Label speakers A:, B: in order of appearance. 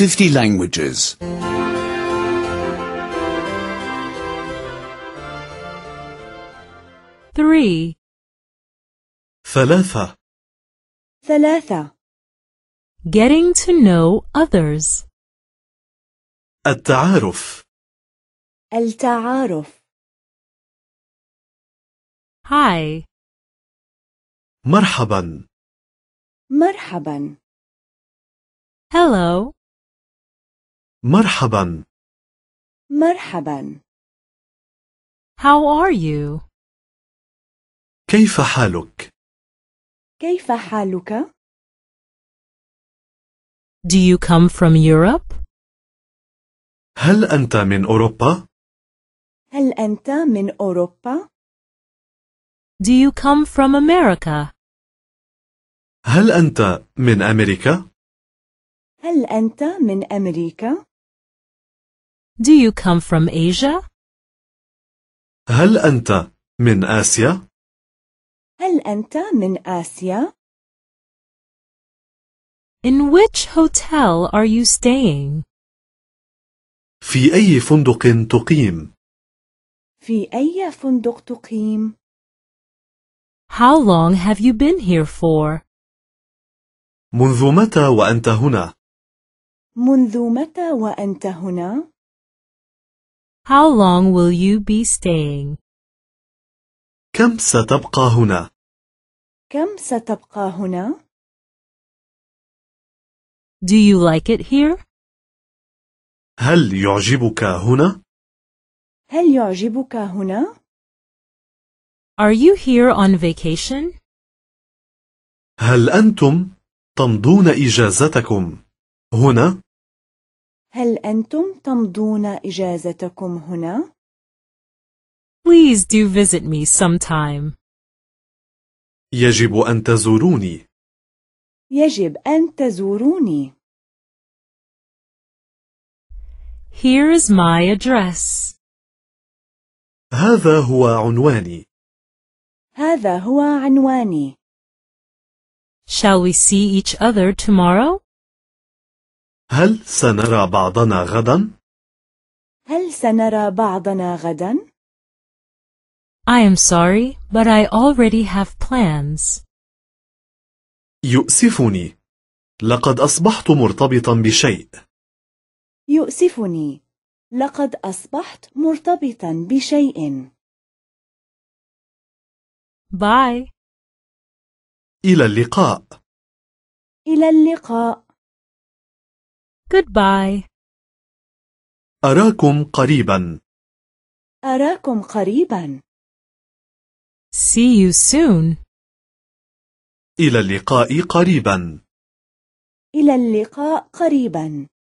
A: 50 languages. 3 ثلاثة ثلاثة Getting to know others. التعارف التعارف Hi. مرحبا مرحبا Hello. مرحبا مرحبا How are you? كيف حالك؟ كيف حالك؟ Do you come from Europe? هل أنت من أوروبا؟ هل أنت من أوروبا؟ Do you come from America? هل أنت من أمريكا؟ هل أنت من أمريكا؟ Do you come from Asia? هل أنت من آسيا؟ هل أنت من آسيا؟ In which hotel are you staying? في أي فندق تقيم؟ في أي فندق تقيم؟ How long have you been here for? منذ متى وأنت هنا؟ منذ متى وأنت هنا؟ How long will you be staying? كم ستبقى هنا؟ كم ستبقى هنا؟ Do you like it here? هل يعجبك هنا؟ هل يعجبك هنا؟ Are you here on vacation? هل أنتم تمضون إجازتكم هنا؟ هل أنتم تمضون إجازتكم هنا؟ Please do visit me sometime. يجب أن تزوروني. يجب أن تزوروني. Here is my address. هذا هو عنواني. هذا هو عنواني. Shall we see each other tomorrow? هل سنرى بعضنا غدا؟ هل سنرى بعضنا غدا؟ I am sorry, but I already have plans. يؤسفني. لقد أصبحت مرتبطا بشيء. يؤسفني. لقد أصبحت مرتبطا بشيء. Bye. إلى اللقاء. إلى اللقاء. Goodbye. أراكم قريبا. أراكم قريبا. See you soon. إلى اللقاء قريبا. إلى اللقاء قريبا.